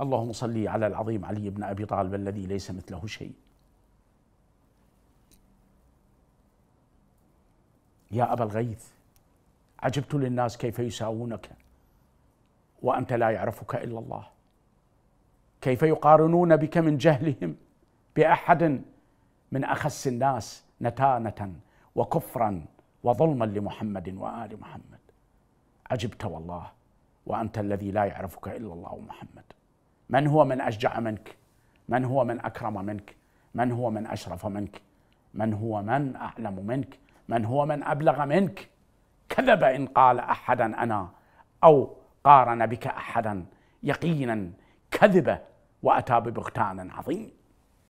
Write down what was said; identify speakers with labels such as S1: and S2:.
S1: اللهم صل على العظيم علي بن ابي طالب الذي ليس مثله شيء يا ابا الغيث عجبت للناس كيف يساوونك وانت لا يعرفك الا الله كيف يقارنون بك من جهلهم باحد من اخس الناس نتانه وكفرا وظلما لمحمد وال محمد عجبت والله وانت الذي لا يعرفك الا الله محمد من هو من أشجع منك من هو من أكرم منك من هو من أشرف منك من هو من أعلم منك من هو من أبلغ منك كذب إن قال أحدا أنا أو قارن بك أحدا يقينا كذب وأتى ببهتان عظيم